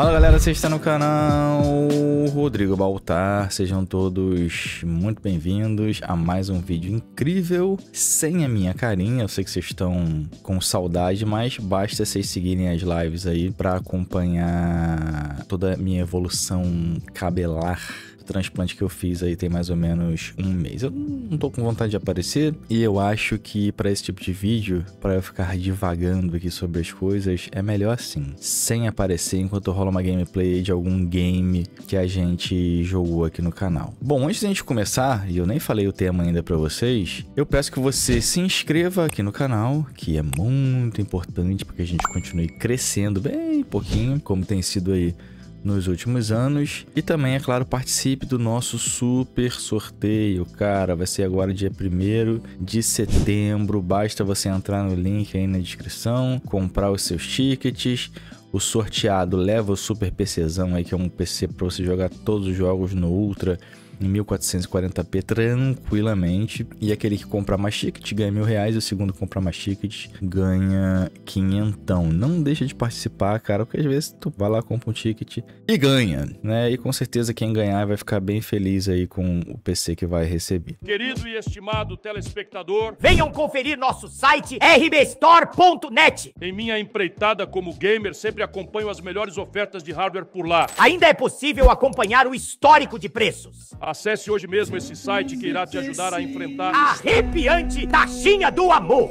Fala galera, você está no canal Rodrigo Baltar, sejam todos muito bem-vindos a mais um vídeo incrível sem a minha carinha. Eu sei que vocês estão com saudade, mas basta vocês seguirem as lives aí para acompanhar toda a minha evolução cabelar transplante que eu fiz aí tem mais ou menos um mês. Eu não tô com vontade de aparecer e eu acho que para esse tipo de vídeo, para eu ficar divagando aqui sobre as coisas, é melhor assim, sem aparecer enquanto rola uma gameplay de algum game que a gente jogou aqui no canal. Bom, antes de a gente começar, e eu nem falei o tema ainda para vocês, eu peço que você se inscreva aqui no canal, que é muito importante para que a gente continue crescendo bem pouquinho, como tem sido aí nos últimos anos. E também, é claro, participe do nosso super sorteio, cara. Vai ser agora dia 1 de setembro. Basta você entrar no link aí na descrição, comprar os seus tickets. O sorteado leva o Super PCzão aí, que é um PC para você jogar todos os jogos no Ultra em 1440p tranquilamente. E aquele que comprar mais ticket ganha mil reais, e o segundo comprar mais ticket ganha quinhentão. Não deixa de participar, cara, porque às vezes tu vai lá, compra um ticket e ganha, né? E com certeza quem ganhar vai ficar bem feliz aí com o PC que vai receber. Querido e estimado telespectador, venham conferir nosso site rbstore.net. Em minha empreitada como gamer, sempre acompanho as melhores ofertas de hardware por lá. Ainda é possível acompanhar o histórico de preços. Acesse hoje mesmo esse site que irá te ajudar a enfrentar arrepiante taxinha do amor.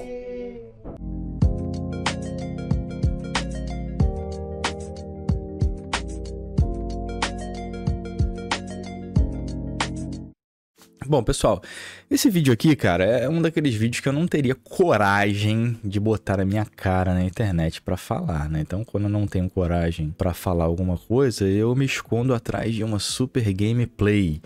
Bom, pessoal, esse vídeo aqui, cara, é um daqueles vídeos que eu não teria coragem de botar a minha cara na internet para falar, né? Então, quando eu não tenho coragem para falar alguma coisa, eu me escondo atrás de uma super gameplay.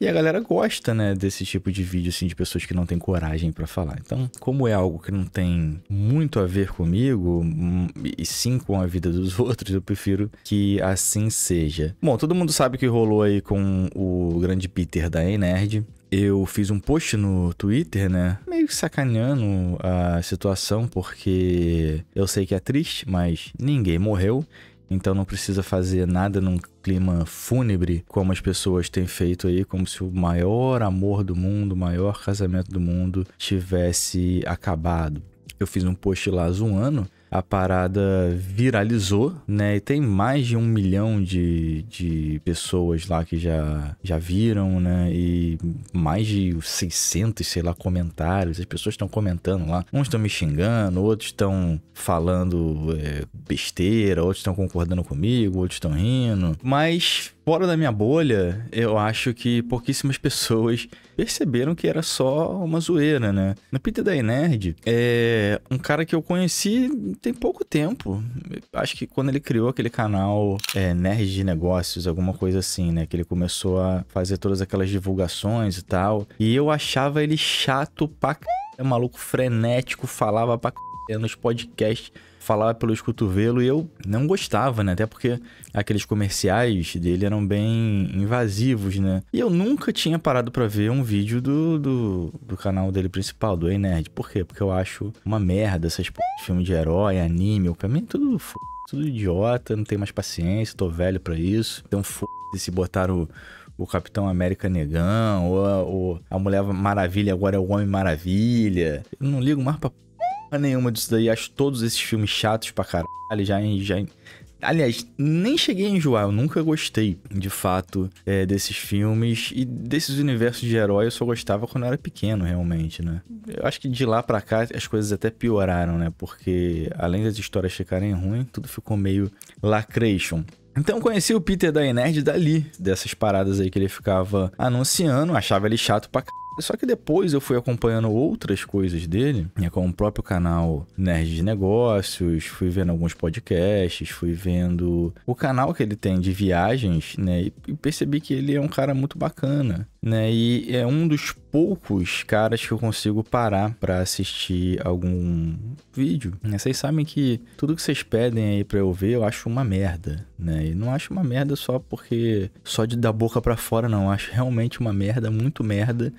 E a galera gosta, né, desse tipo de vídeo, assim, de pessoas que não têm coragem para falar. Então, como é algo que não tem muito a ver comigo, hum, e sim com a vida dos outros, eu prefiro que assim seja. Bom, todo mundo sabe que rolou aí com o grande Peter da E-Nerd. eu fiz um post no Twitter, né? Meio sacaneando a situação, porque eu sei que é triste, mas ninguém morreu. Então não precisa fazer nada num clima fúnebre, como as pessoas têm feito aí, como se o maior amor do mundo, o maior casamento do mundo tivesse acabado. Eu fiz um post lá há um ano a parada viralizou, né? E tem mais de um milhão de, de pessoas lá que já, já viram, né? E mais de 600, sei lá, comentários. As pessoas estão comentando lá. Uns estão me xingando, outros estão falando é, besteira, outros estão concordando comigo, outros estão rindo. Mas fora da minha bolha, eu acho que pouquíssimas pessoas perceberam que era só uma zoeira, né? No Peter da Nerd, é um cara que eu conheci tem pouco tempo. Acho que quando ele criou aquele canal é, Nerd de Negócios, alguma coisa assim, né? Que ele começou a fazer todas aquelas divulgações e tal. E eu achava ele chato pra c... É maluco frenético, falava pra c... nos podcasts falava pelos cotovelos e eu não gostava, né? Até porque aqueles comerciais dele eram bem invasivos, né? E eu nunca tinha parado para ver um vídeo do, do, do, canal dele principal, do Ei Nerd. Por quê? Porque eu acho uma merda essas p... filmes de herói, anime, pra mim é tudo f... tudo idiota, não tenho mais paciência, tô velho para isso. Então f... se botar o o Capitão América Negão, ou a, ou a, Mulher Maravilha agora é o Homem Maravilha. Eu não ligo mais pra nenhuma disso daí. Acho todos esses filmes chatos pra caralho. Já, já, Aliás, nem cheguei a enjoar, eu nunca gostei, de fato, é, desses filmes e desses universos de herói eu só gostava quando eu era pequeno, realmente, né? Eu acho que de lá para cá as coisas até pioraram, né? Porque além das histórias ficarem ruins, tudo ficou meio lacration. Então conheci o Peter da Nerd dali, dessas paradas aí que ele ficava anunciando, achava ele chato pra c... Só que depois eu fui acompanhando outras coisas dele, né, com o próprio canal Nerd de Negócios, fui vendo alguns podcasts, fui vendo o canal que ele tem de viagens, né? E percebi que ele é um cara muito bacana, né? E é um dos poucos caras que eu consigo parar para assistir algum vídeo. É, vocês sabem que tudo que vocês pedem aí pra eu ver, eu acho uma merda, né? E não acho uma merda só porque só de da boca para fora não, eu acho realmente uma merda, muito merda.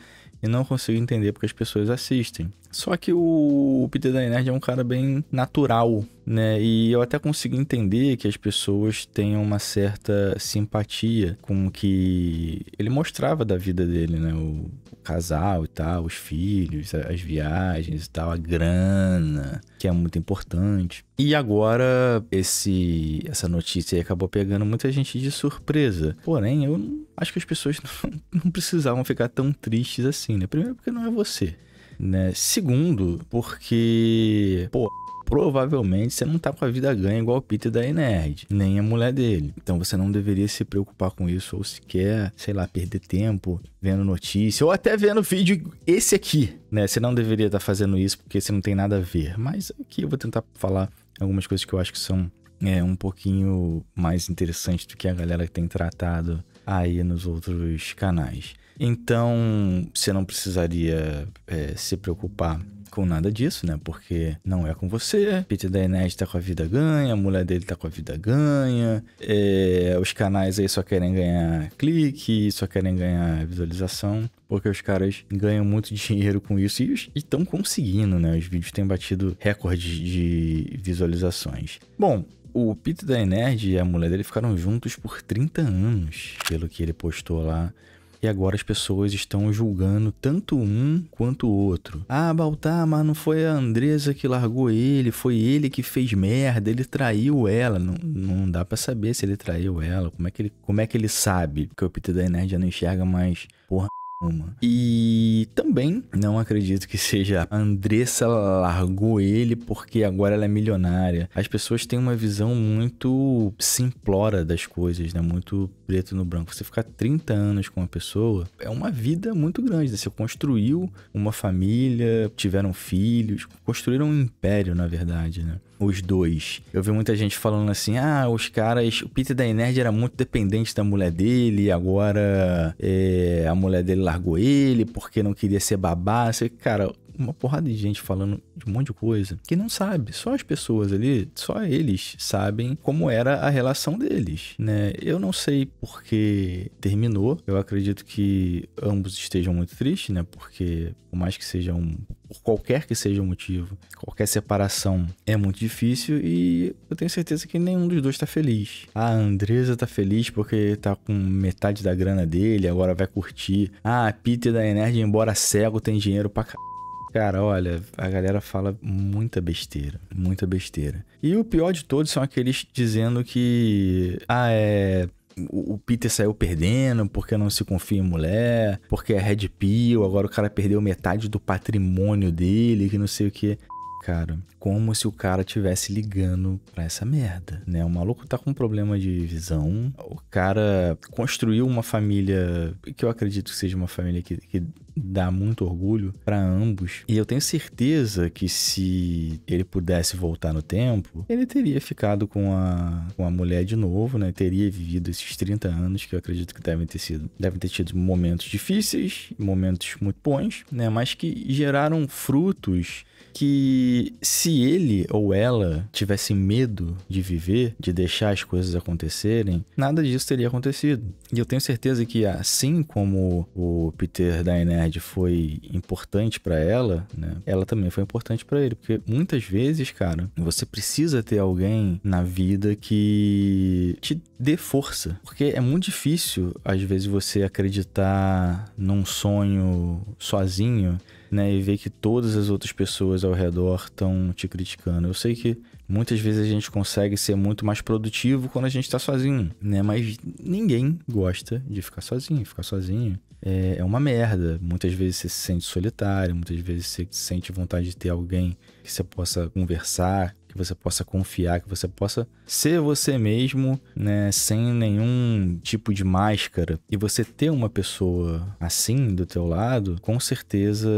E não consigo entender porque as pessoas assistem. Só que o Peter Dinerd é um cara bem natural né? E eu até consigo entender que as pessoas tenham uma certa simpatia com o que ele mostrava da vida dele, né? O, casal e tal, os filhos, as viagens e tal, a grana, que é muito importante. E agora esse essa notícia acabou pegando muita gente de surpresa. Porém, eu acho que as pessoas não, não precisavam ficar tão tristes assim, né? Primeiro porque não é você né? Segundo, porque, pô, provavelmente você não tá com a vida ganha igual o Peter da Nerd, nem a mulher dele. Então você não deveria se preocupar com isso ou sequer, sei lá, perder tempo vendo notícia ou até vendo vídeo esse aqui, né? Você não deveria estar tá fazendo isso porque você não tem nada a ver. Mas aqui eu vou tentar falar algumas coisas que eu acho que são é, um pouquinho mais interessantes do que a galera tem tratado aí nos outros canais. Então, você não precisaria é, se preocupar com nada disso, né? Porque não é com você. Peter Dainese tá com a vida ganha, a mulher dele tá com a vida ganha. É, os canais aí só querem ganhar clique, só querem ganhar visualização. Porque os caras ganham muito dinheiro com isso e estão conseguindo, né? Os vídeos têm batido recordes de visualizações. Bom, o Peter Nerd e a mulher dele ficaram juntos por 30 anos, pelo que ele postou lá e agora as pessoas estão julgando tanto um quanto o outro. Ah, Baltar, mas não foi a Andresa que largou ele, foi ele que fez merda, ele traiu ela. Não, não dá para saber se ele traiu ela, como é que ele, como é que ele sabe? Porque o Peter da Nerd já não enxerga mais. Porra, uma. E também não acredito que seja a Andressa largou ele porque agora ela é milionária. As pessoas têm uma visão muito simplória das coisas, né? Muito preto no branco. Você ficar 30 anos com uma pessoa é uma vida muito grande. Né? Você construiu uma família, tiveram filhos, construíram um império, na verdade, né? os dois. Eu vi muita gente falando assim: ah, os caras. O Peter da Nerd era muito dependente da mulher dele, agora é, a mulher dele largou ele porque não queria ser babá. cara, uma porrada de gente falando de um monte de coisa que não sabe. Só as pessoas ali, só eles sabem como era a relação deles, né? Eu não sei porque terminou. Eu acredito que ambos estejam muito tristes, né? Porque por mais que seja um por qualquer que seja o motivo, qualquer separação é muito difícil e eu tenho certeza que nenhum dos dois tá feliz. Ah, a Andresa tá feliz porque tá com metade da grana dele, agora vai curtir. Ah, Peter da Energy embora cego tem dinheiro pra caralho. Cara, olha, a galera fala muita besteira, muita besteira. E o pior de todos são aqueles dizendo que. Ah, é o Peter saiu perdendo porque não se confia em mulher, porque é Red Pill, agora o cara perdeu metade do patrimônio dele, que não sei o que. Cara, como se o cara tivesse ligando pra essa merda, né? O maluco tá com um problema de visão. O cara construiu uma família que eu acredito que seja uma família que, que dá muito orgulho para ambos. E eu tenho certeza que se ele pudesse voltar no tempo, ele teria ficado com a, com a mulher de novo, né? Teria vivido esses 30 anos que eu acredito que devem ter sido, devem ter tido momentos difíceis, momentos muito bons, né? Mas que geraram frutos que se ele ou ela tivesse medo de viver, de deixar as coisas acontecerem, nada disso teria acontecido. E eu tenho certeza que assim como o Peter Daenerys foi importante para ela, né? Ela também foi importante para ele, porque muitas vezes, cara, você precisa ter alguém na vida que te dê força, porque é muito difícil às vezes você acreditar num sonho sozinho, né, e ver que todas as outras pessoas ao redor estão te criticando. Eu sei que muitas vezes a gente consegue ser muito mais produtivo quando a gente tá sozinho, né? Mas ninguém gosta de ficar sozinho, ficar sozinho é, é uma merda. Muitas vezes você se sente solitário, muitas vezes você sente vontade de ter alguém que você possa conversar, que você possa confiar, que você possa ser você mesmo, né, sem nenhum tipo de máscara. E você ter uma pessoa assim do teu lado, com certeza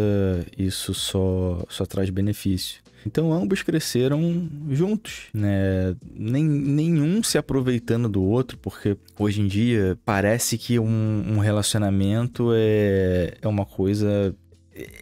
isso só só traz benefício. Então ambos cresceram juntos, né? Nem, nenhum se aproveitando do outro, porque hoje em dia parece que um, um relacionamento é, é uma coisa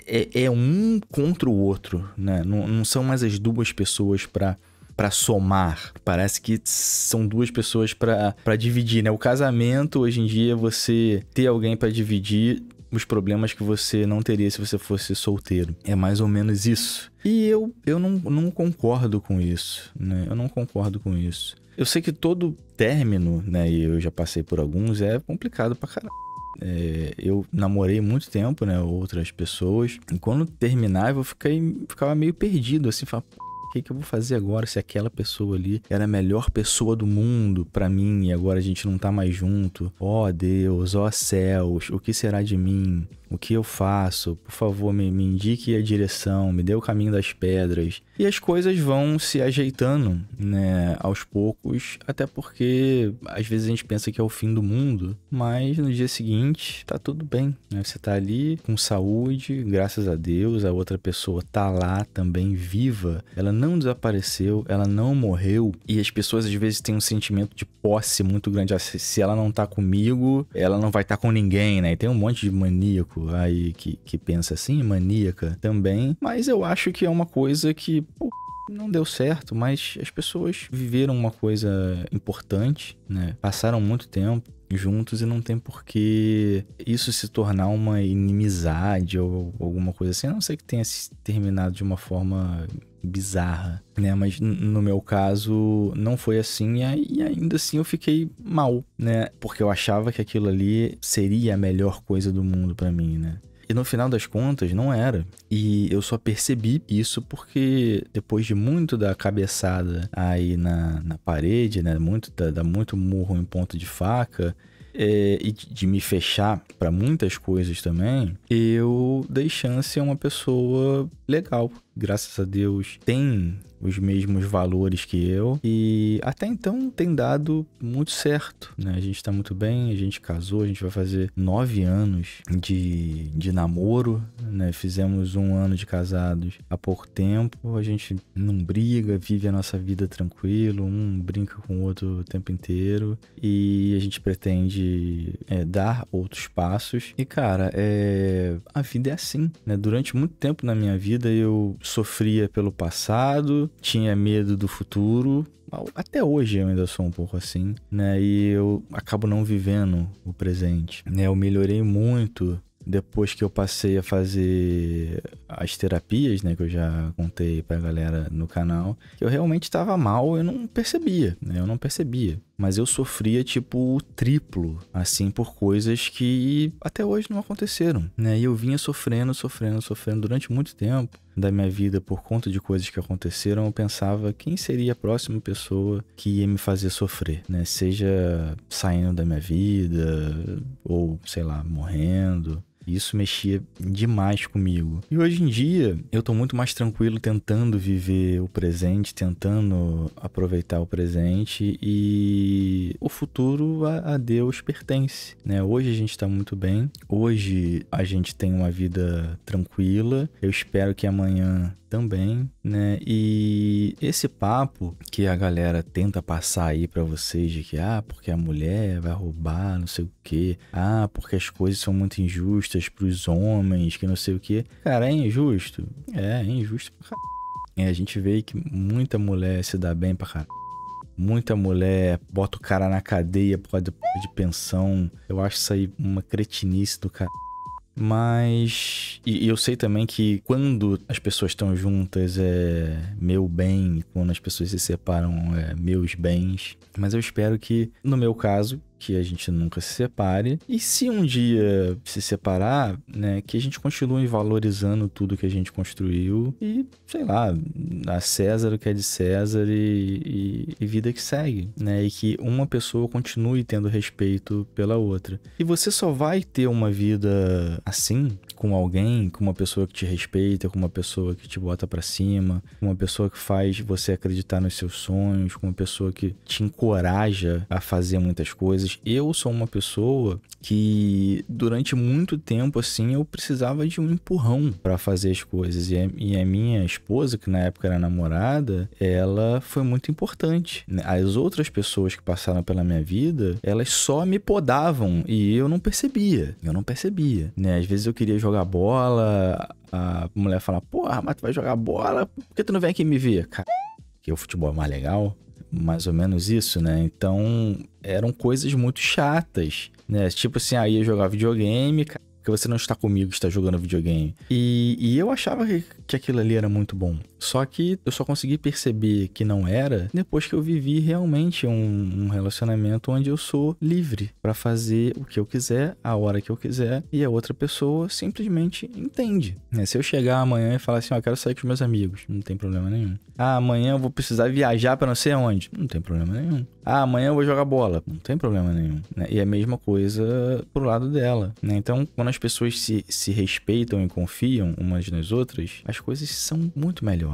é, é, um contra o outro, né? Não, não são mais as duas pessoas para para somar. Parece que são duas pessoas para dividir, né? O casamento hoje em dia é você ter alguém para dividir os problemas que você não teria se você fosse solteiro. É mais ou menos isso. E eu, eu não, não concordo com isso, né? Eu não concordo com isso. Eu sei que todo término, né, e eu já passei por alguns, é complicado pra caralho. É, eu namorei muito tempo, né, outras pessoas, e quando terminava eu fiquei, ficava meio perdido, assim, falava, que, que eu vou fazer agora se aquela pessoa ali era a melhor pessoa do mundo para mim e agora a gente não tá mais junto? Ó oh, Deus, ó oh, céus, o que será de mim? o que eu faço, por favor, me, me indique a direção, me dê o caminho das pedras. E as coisas vão se ajeitando, né, aos poucos, até porque às vezes a gente pensa que é o fim do mundo, mas no dia seguinte tá tudo bem, né? Você tá ali com saúde, graças a Deus, a outra pessoa tá lá também viva, ela não desapareceu, ela não morreu, e as pessoas às vezes têm um sentimento de posse muito grande, ah, se ela não tá comigo, ela não vai estar tá com ninguém, né? E tem um monte de maníaco aí que, que pensa assim, maníaca também, mas eu acho que é uma coisa que, pô, não deu certo, mas as pessoas viveram uma coisa importante, né? Passaram muito tempo juntos e não tem por que isso se tornar uma inimizade ou alguma coisa assim, a não ser que tenha se terminado de uma forma bizarra, né? Mas no meu caso não foi assim e ainda assim eu fiquei mal, né? Porque eu achava que aquilo ali seria a melhor coisa do mundo para mim, né? E no final das contas, não era. E eu só percebi isso porque depois de muito da cabeçada aí na, na parede, né? Muito, da, da muito murro em ponto de faca, é, e de me fechar para muitas coisas também, eu dei chance a uma pessoa legal, graças a Deus tem os mesmos valores que eu e até então tem dado muito certo, né? A gente tá muito bem, a gente casou, a gente vai fazer nove anos de, de namoro, né? Fizemos um ano de casados há pouco tempo, a gente não briga, vive a nossa vida tranquilo, um brinca com o outro o tempo inteiro e a gente pretende é, dar outros passos e cara, é, a vida é assim, né? Durante muito tempo na minha vida vida eu sofria pelo passado, tinha medo do futuro. Até hoje eu ainda sou um pouco assim, né? E eu acabo não vivendo o presente, né? Eu melhorei muito depois que eu passei a fazer as terapias, né, que eu já contei pra galera no canal, eu realmente estava mal, eu não percebia, né? Eu não percebia mas eu sofria tipo o triplo, assim, por coisas que até hoje não aconteceram, né? E eu vinha sofrendo, sofrendo, sofrendo durante muito tempo da minha vida por conta de coisas que aconteceram. Eu pensava quem seria a próxima pessoa que ia me fazer sofrer, né? Seja saindo da minha vida ou sei lá, morrendo. Isso mexia demais comigo. E hoje em dia, eu tô muito mais tranquilo tentando viver o presente, tentando aproveitar o presente e o futuro a, a Deus pertence, né? Hoje a gente tá muito bem. Hoje a gente tem uma vida tranquila. Eu espero que amanhã também, né? E esse papo que a galera tenta passar aí para vocês de que ah, porque a mulher vai roubar, não sei o quê. Ah, porque as coisas são muito injustas para os homens, que não sei o quê. Cara, é injusto. É, é injusto pra caralho. É, a gente vê que muita mulher se dá bem pra caralho muita mulher bota o cara na cadeia por causa de, pensão. Eu acho isso aí uma cretinice do caralho. Mas. E, e, eu sei também que quando as pessoas estão juntas é meu bem, quando as pessoas se separam é meus bens. Mas eu espero que, no meu caso, que a gente nunca se separe. E se um dia se separar, né, que a gente continue valorizando tudo que a gente construiu e, sei lá, a César o que é de César e, e, e vida que segue, né? E que uma pessoa continue tendo respeito pela outra. E você só vai ter uma vida assim com alguém, com uma pessoa que te respeita, com uma pessoa que te bota para cima, com uma pessoa que faz você acreditar nos seus sonhos, com uma pessoa que te encoraja a fazer muitas coisas. Eu sou uma pessoa que durante muito tempo assim eu precisava de um empurrão para fazer as coisas e a, e a, minha esposa que na época era namorada ela foi muito importante né? as outras pessoas que passaram pela minha vida elas só me podavam e eu não percebia eu não percebia né às vezes eu queria jogar jogar bola, a mulher fala, porra, mas tu vai jogar bola, por que tu não vem aqui me ver? Cara, que o futebol é mais legal, mais ou menos isso, né? Então, eram coisas muito chatas, né? Tipo assim, aí ah, eu jogar videogame, cara, porque você não está comigo, está jogando videogame. E, e eu achava que, que aquilo ali era muito bom. Só que eu só consegui perceber que não era depois que eu vivi realmente um, um relacionamento onde eu sou livre para fazer o que eu quiser, a hora que eu quiser, e a outra pessoa simplesmente entende. Né? Se eu chegar amanhã e falar assim, ó, oh, quero sair com os meus amigos, não tem problema nenhum. Ah, amanhã eu vou precisar viajar para não sei onde, não tem problema nenhum. Ah, amanhã eu vou jogar bola, não tem problema nenhum. Né? E é a mesma coisa pro lado dela. Né? Então, quando as pessoas se, se respeitam e confiam umas nas outras, as coisas são muito melhores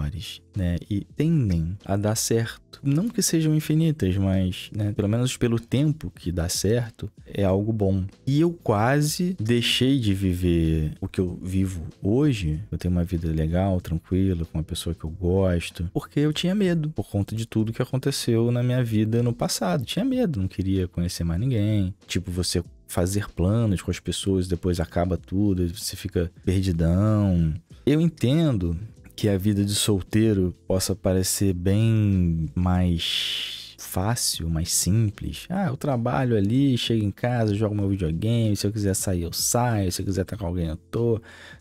né? E tendem a dar certo. Não que sejam infinitas, mas, né, pelo menos pelo tempo que dá certo, é algo bom. E eu quase deixei de viver o que eu vivo hoje. Eu tenho uma vida legal, tranquila, com uma pessoa que eu gosto, porque eu tinha medo por conta de tudo que aconteceu na minha vida no passado. Tinha medo, não queria conhecer mais ninguém. Tipo, você fazer planos com as pessoas, depois acaba tudo, você fica perdidão. Eu entendo que a vida de solteiro possa parecer bem mais fácil, mais simples. Ah, eu trabalho ali, chego em casa, jogo meu videogame. Se eu quiser sair, eu saio. Se eu quiser estar com alguém, eu tô.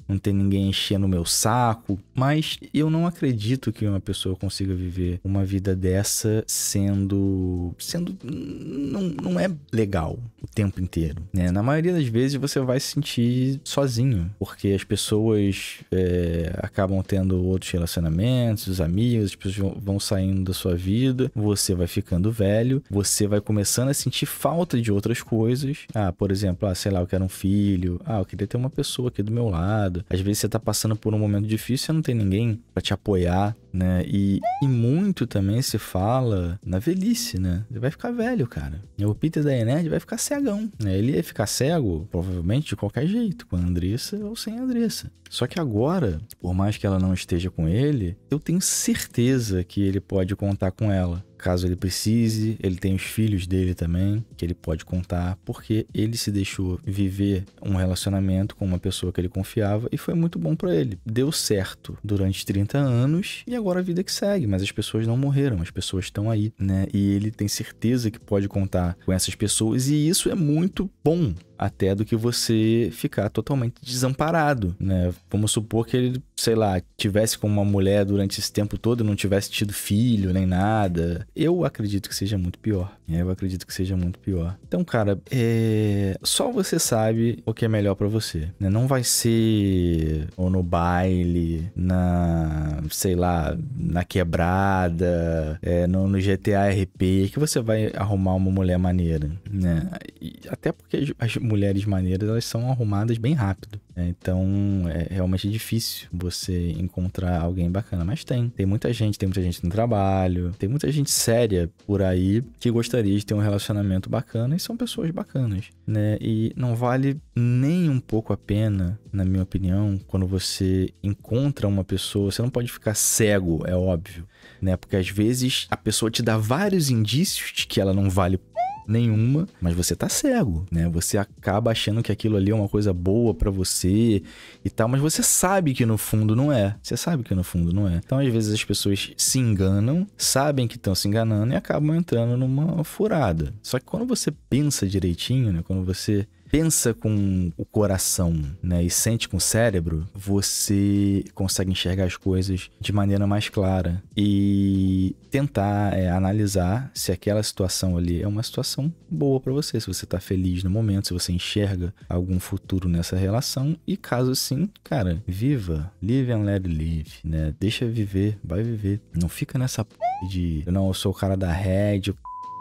Não tem ninguém enchendo o meu saco. Mas eu não acredito que uma pessoa consiga viver uma vida dessa sendo. sendo. não, não é legal o tempo inteiro. Né? Na maioria das vezes você vai se sentir sozinho, porque as pessoas é, acabam tendo outros relacionamentos, os amigos, as pessoas vão saindo da sua vida, você vai ficando ficando velho, você vai começando a sentir falta de outras coisas. Ah, por exemplo, ah, sei lá, eu quero um filho. Ah, eu queria ter uma pessoa aqui do meu lado. Às vezes você tá passando por um momento difícil, e não tem ninguém para te apoiar, né? E, e muito também se fala na velhice, né? Você vai ficar velho, cara. O Peter da Enerd vai ficar cegão, né? Ele ia ficar cego, provavelmente, de qualquer jeito, com a Andressa ou sem a Andressa. Só que agora, por mais que ela não esteja com ele, eu tenho certeza que ele pode contar com ela caso ele precise. Ele tem os filhos dele também, que ele pode contar, porque ele se deixou viver um relacionamento com uma pessoa que ele confiava e foi muito bom para ele. Deu certo durante 30 anos e agora a vida que segue, mas as pessoas não morreram, as pessoas estão aí, né? E ele tem certeza que pode contar com essas pessoas e isso é muito bom até do que você ficar totalmente desamparado, né? Vamos supor que ele, sei lá, tivesse com uma mulher durante esse tempo todo, não tivesse tido filho nem nada. Eu acredito que seja muito pior. Né? Eu acredito que seja muito pior. Então, cara, é... só você sabe o que é melhor para você. Né? Não vai ser ou no baile, na, sei lá, na quebrada, é, no, no GTA RP que você vai arrumar uma mulher maneira, né? E até porque as mulheres maneiras, elas são arrumadas bem rápido. Né? Então, é realmente difícil você encontrar alguém bacana. Mas tem. Tem muita gente, tem muita gente no trabalho, tem muita gente séria por aí que gostaria de ter um relacionamento bacana e são pessoas bacanas, né? E não vale nem um pouco a pena, na minha opinião, quando você encontra uma pessoa, você não pode ficar cego, é óbvio, né? Porque às vezes a pessoa te dá vários indícios de que ela não vale nenhuma, mas você tá cego, né? Você acaba achando que aquilo ali é uma coisa boa para você e tal, mas você sabe que no fundo não é. Você sabe que no fundo não é. Então, às vezes as pessoas se enganam, sabem que estão se enganando e acabam entrando numa furada. Só que quando você pensa direitinho, né? Quando você pensa com o coração, né, e sente com o cérebro, você consegue enxergar as coisas de maneira mais clara e tentar é, analisar se aquela situação ali é uma situação boa para você, se você tá feliz no momento, se você enxerga algum futuro nessa relação e caso sim, cara, viva, live and let live, né? Deixa viver, vai viver. Não fica nessa p... de, não, eu sou o cara da rede,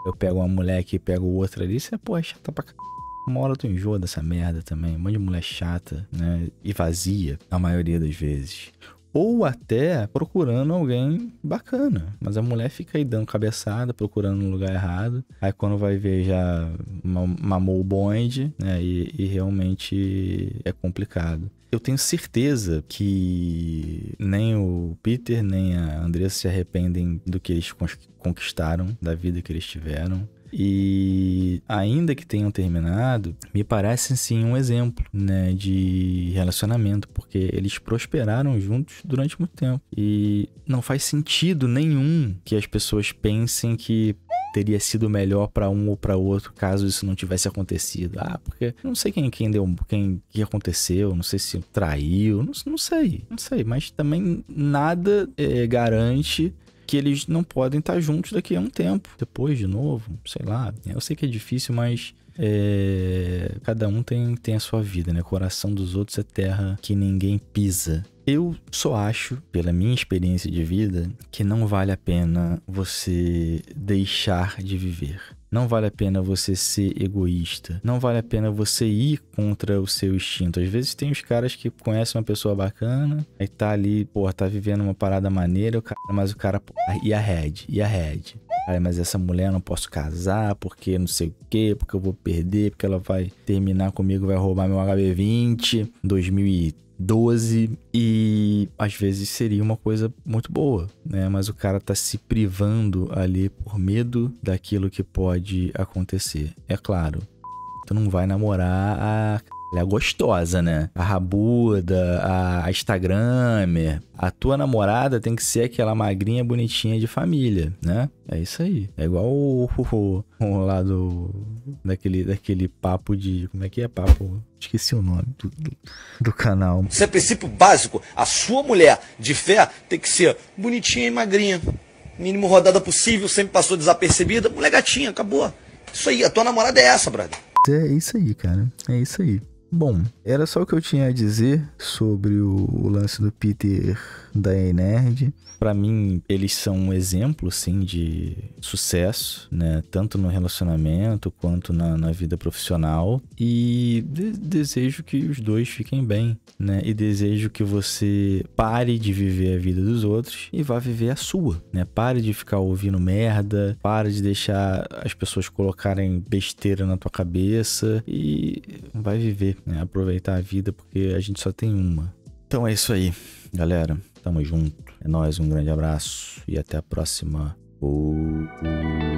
eu pego uma mulher aqui, pego outra ali, isso é, pô, é chata pra caralho uma hora tu enjoa dessa merda também. Um monte de mulher chata, né? E vazia, a maioria das vezes. Ou até procurando alguém bacana. Mas a mulher fica aí dando cabeçada, procurando no lugar errado. Aí quando vai ver já mamou o bonde, né? E, e realmente é complicado eu tenho certeza que nem o Peter nem a Andressa se arrependem do que eles conquistaram, da vida que eles tiveram. E ainda que tenham terminado, me parece sim um exemplo, né, de relacionamento, porque eles prosperaram juntos durante muito tempo. E não faz sentido nenhum que as pessoas pensem que teria sido melhor para um ou para outro caso isso não tivesse acontecido. Ah, porque não sei quem quem deu, quem que aconteceu, não sei se traiu, não, não sei, não sei, mas também nada é, garante que eles não podem estar juntos daqui a um tempo. Depois, de novo, sei lá. Né? Eu sei que é difícil, mas é... cada um tem, tem a sua vida, né? coração dos outros é terra que ninguém pisa. Eu só acho, pela minha experiência de vida, que não vale a pena você deixar de viver. Não vale a pena você ser egoísta. Não vale a pena você ir contra o seu instinto. Às vezes tem os caras que conhecem uma pessoa bacana, aí tá ali, pô, tá vivendo uma parada maneira, mas o cara, pô, e a Red? E a Red? Ai, mas essa mulher eu não posso casar porque não sei o quê, porque eu vou perder, porque ela vai terminar comigo, vai roubar meu HB20 2003. 12 e às vezes seria uma coisa muito boa, né? Mas o cara tá se privando ali por medo daquilo que pode acontecer. É claro, tu não vai namorar a ela é gostosa, né? A rabuda, a, Instagramer. A tua namorada tem que ser aquela magrinha bonitinha de família, né? É isso aí. É igual o, o, o lá do. Daquele, daquele papo de. Como é que é papo? Esqueci o nome do, do, do canal. Isso é princípio básico. A sua mulher de fé tem que ser bonitinha e magrinha. Mínimo rodada possível, sempre passou desapercebida. Mulher gatinha, acabou. Isso aí, a tua namorada é essa, brother. É isso aí, cara. É isso aí. Bom, era só o que eu tinha a dizer sobre o, o lance do Peter da E-Nerd. Pra mim, eles são um exemplo, sim, de sucesso, né? Tanto no relacionamento quanto na, na vida profissional. E de desejo que os dois fiquem bem, né? E desejo que você pare de viver a vida dos outros e vá viver a sua, né? Pare de ficar ouvindo merda, pare de deixar as pessoas colocarem besteira na tua cabeça e vai viver né? aproveitar a vida, porque a gente só tem uma. Então é isso aí, galera. Tamo junto. É nóis, um grande abraço e até a próxima. Oh, oh.